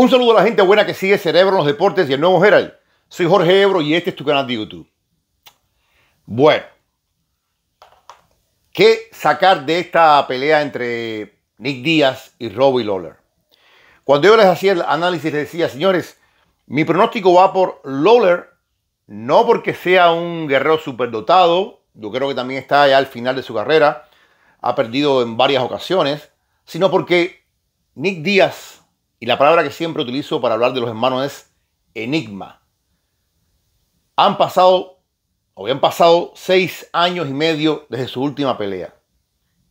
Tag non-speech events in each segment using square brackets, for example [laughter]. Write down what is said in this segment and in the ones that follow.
Un saludo a la gente buena que sigue Cerebro en los Deportes y el Nuevo Herald. Soy Jorge Ebro y este es tu canal de YouTube. Bueno, ¿qué sacar de esta pelea entre Nick Díaz y Robbie Lawler? Cuando yo les hacía el análisis les decía, señores, mi pronóstico va por Lawler, no porque sea un guerrero superdotado, yo creo que también está ya al final de su carrera, ha perdido en varias ocasiones, sino porque Nick Díaz y la palabra que siempre utilizo para hablar de los hermanos es enigma. Han pasado, o habían pasado seis años y medio desde su última pelea.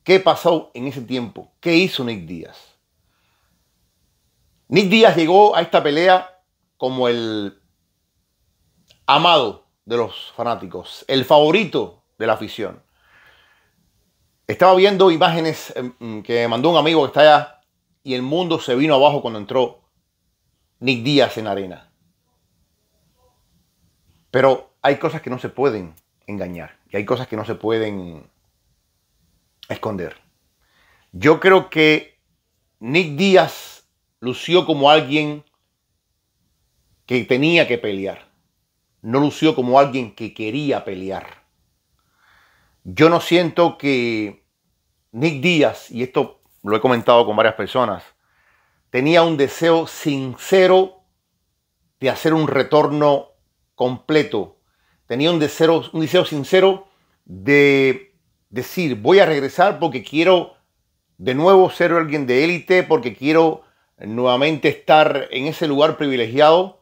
¿Qué pasó en ese tiempo? ¿Qué hizo Nick Díaz? Nick Díaz llegó a esta pelea como el amado de los fanáticos, el favorito de la afición. Estaba viendo imágenes em, que mandó un amigo que está allá y el mundo se vino abajo cuando entró Nick Díaz en arena. Pero hay cosas que no se pueden engañar y hay cosas que no se pueden esconder. Yo creo que Nick Díaz lució como alguien que tenía que pelear. No lució como alguien que quería pelear. Yo no siento que Nick Díaz, y esto lo he comentado con varias personas, tenía un deseo sincero de hacer un retorno completo. Tenía un deseo, un deseo sincero de decir, voy a regresar porque quiero de nuevo ser alguien de élite, porque quiero nuevamente estar en ese lugar privilegiado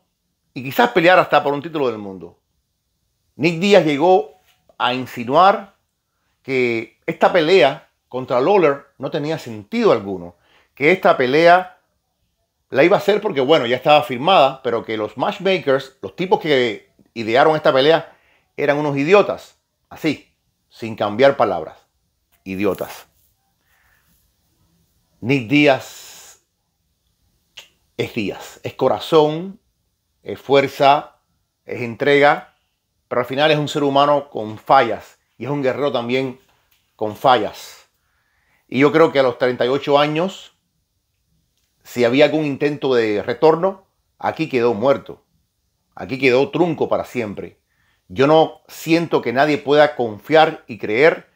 y quizás pelear hasta por un título del mundo. Nick Díaz llegó a insinuar que esta pelea contra Lawler no tenía sentido alguno que esta pelea la iba a hacer porque, bueno, ya estaba firmada, pero que los matchmakers, los tipos que idearon esta pelea, eran unos idiotas. Así, sin cambiar palabras. Idiotas. Nick Díaz es Díaz. Es corazón, es fuerza, es entrega, pero al final es un ser humano con fallas y es un guerrero también con fallas. Y yo creo que a los 38 años, si había algún intento de retorno, aquí quedó muerto. Aquí quedó trunco para siempre. Yo no siento que nadie pueda confiar y creer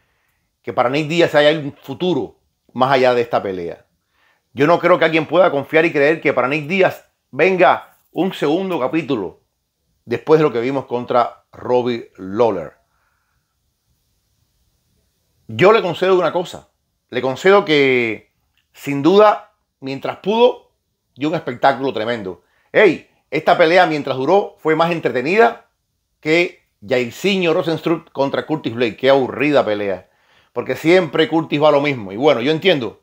que para Nick Díaz haya un futuro más allá de esta pelea. Yo no creo que alguien pueda confiar y creer que para Nick Díaz venga un segundo capítulo después de lo que vimos contra Robbie Lawler. Yo le concedo una cosa. Le concedo que, sin duda, mientras pudo, dio un espectáculo tremendo. ¡Ey! Esta pelea, mientras duró, fue más entretenida que Jairzinho Rosenstruck contra Curtis Blake. ¡Qué aburrida pelea! Porque siempre Curtis va a lo mismo. Y bueno, yo entiendo.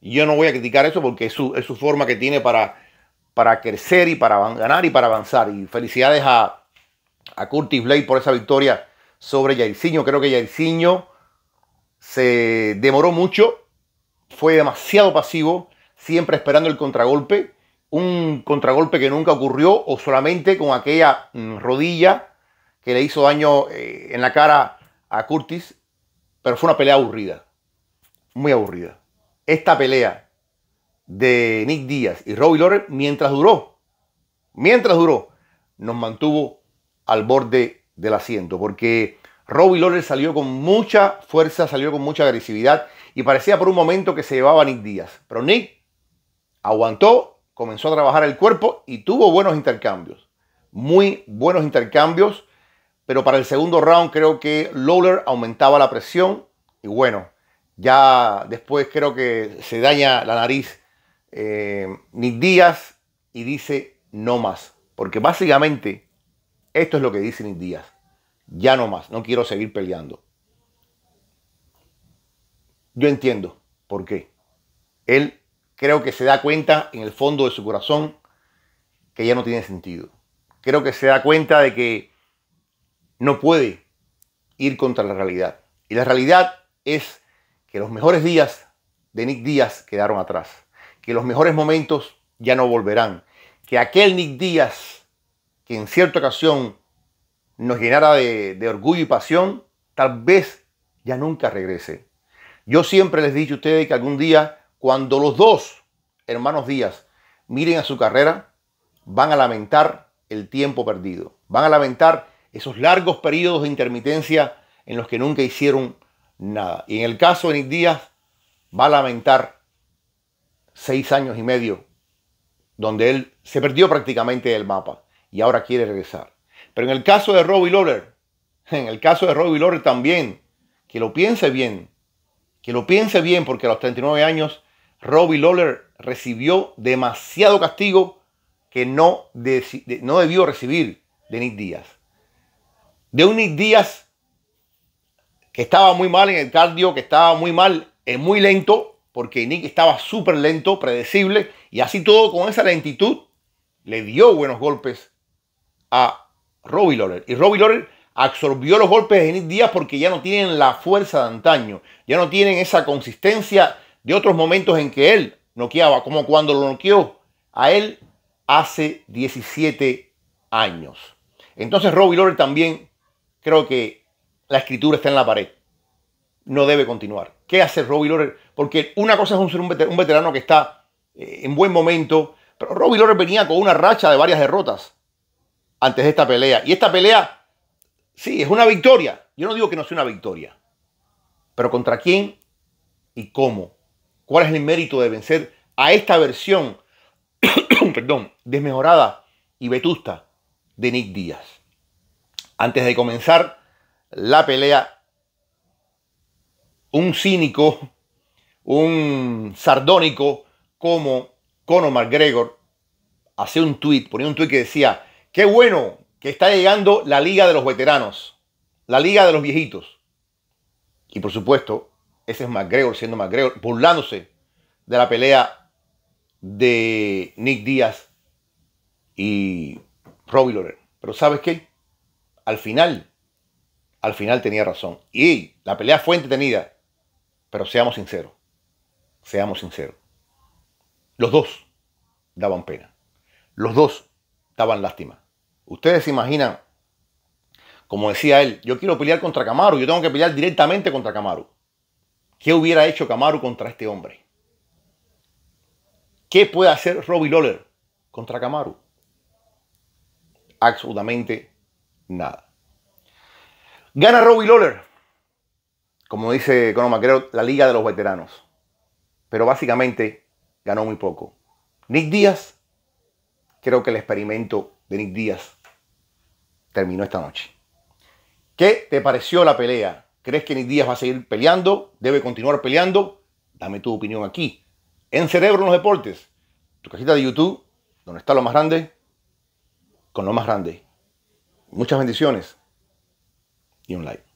Yo no voy a criticar eso porque es su, forma que tiene para, para crecer y para ganar y para avanzar. Y felicidades a, a Curtis Blake por esa victoria sobre Jairzinho. Creo que Jairzinho se demoró mucho, fue demasiado pasivo, siempre esperando el contragolpe, un contragolpe que nunca ocurrió o solamente con aquella mm, rodilla que le hizo daño eh, en la cara a Curtis, pero fue una pelea aburrida, muy aburrida. Esta pelea de Nick Díaz y Robbie Lawler, mientras duró, mientras duró, nos mantuvo al borde del asiento, porque Robbie Lawler salió con mucha fuerza, salió con mucha agresividad y parecía por un momento que se llevaba a Nick Díaz. Pero Nick aguantó, comenzó a trabajar el cuerpo y tuvo buenos intercambios. Muy buenos intercambios, pero para el segundo round creo que Lawler aumentaba la presión y bueno, ya después creo que se daña la nariz eh, Nick Díaz y dice no más. Porque básicamente esto es lo que dice Nick Díaz ya no más, no quiero seguir peleando. Yo entiendo por qué. Él creo que se da cuenta en el fondo de su corazón que ya no tiene sentido. Creo que se da cuenta de que no puede ir contra la realidad. Y la realidad es que los mejores días de Nick Díaz quedaron atrás, que los mejores momentos ya no volverán, que aquel Nick Díaz que en cierta ocasión nos llenara de, orgullo y pasión, tal vez ya nunca regrese. Yo siempre les dicho a ustedes que algún día, cuando los dos hermanos Díaz miren a su carrera, van a lamentar el tiempo perdido. Van a lamentar esos largos periodos de intermitencia en los que nunca hicieron nada. Y en el caso de Nick Díaz, va a lamentar seis años y medio, donde él se perdió prácticamente del mapa y ahora quiere regresar. Pero en el caso de Robbie Lawler, [laughs] en el caso de Robbie Lawler también, que lo piense bien, que lo piense bien, porque a los 39 años Robbie Lawler recibió demasiado castigo que no, no debió recibir de Nick Díaz. De un Nick Díaz que estaba muy mal en el cardio, que estaba muy mal, es muy lento, porque Nick estaba súper lento, predecible, y así todo con esa lentitud le dio buenos golpes a Robbie Lawler. Y Robbie Lawler absorbió los golpes de días Díaz porque ya no tienen la fuerza de antaño, ya no tienen esa consistencia de otros momentos en que él noqueaba, como cuando lo noqueó a él hace 17 años. Entonces Robbie Lawler también creo que la escritura está en la pared. No debe continuar. ¿Qué hace Robbie Lawler? Porque una cosa es un, un veterano que está eh, en buen momento, pero Robbie Lawler venía con una racha de varias derrotas antes de esta pelea. Y esta pelea, sí, es una victoria. Yo no digo que no sea una victoria. Pero ¿contra quién y cómo? ¿Cuál es el mérito de vencer a esta versión, [coughs] perdón, desmejorada y vetusta de Nick Díaz? Antes de comenzar la pelea, un cínico, un sardónico como Conor McGregor Hace un tweet, ponía un tweet que decía, Qué bueno que está llegando la Liga de los Veteranos, la Liga de los Viejitos. Y por supuesto, ese es McGregor siendo McGregor, burlándose de la pelea de Nick Díaz y Robbie Loren. Pero ¿sabes qué? Al final, al final tenía razón. Y la pelea fue entretenida. Pero seamos sinceros, seamos sinceros. Los dos daban pena. Los dos estaban lástima. Ustedes se imaginan, como decía él, yo quiero pelear contra Camaro, yo tengo que pelear directamente contra Camaro. ¿Qué hubiera hecho Camaro contra este hombre? ¿Qué puede hacer Robbie Lawler contra Camaro? Absolutamente nada. Gana Robbie Lawler, como dice Conor McGregor, la liga de los veteranos. Pero básicamente ganó muy poco. Nick Díaz creo que el experimento de Nick Díaz terminó esta noche. ¿Qué te pareció la pelea? ¿Crees que Nick Díaz va a seguir peleando? ¿Debe continuar peleando? Dame tu opinión aquí. En Cerebro los Deportes, tu cajita de YouTube, donde está lo más grande, con lo más grande. Muchas bendiciones y un like.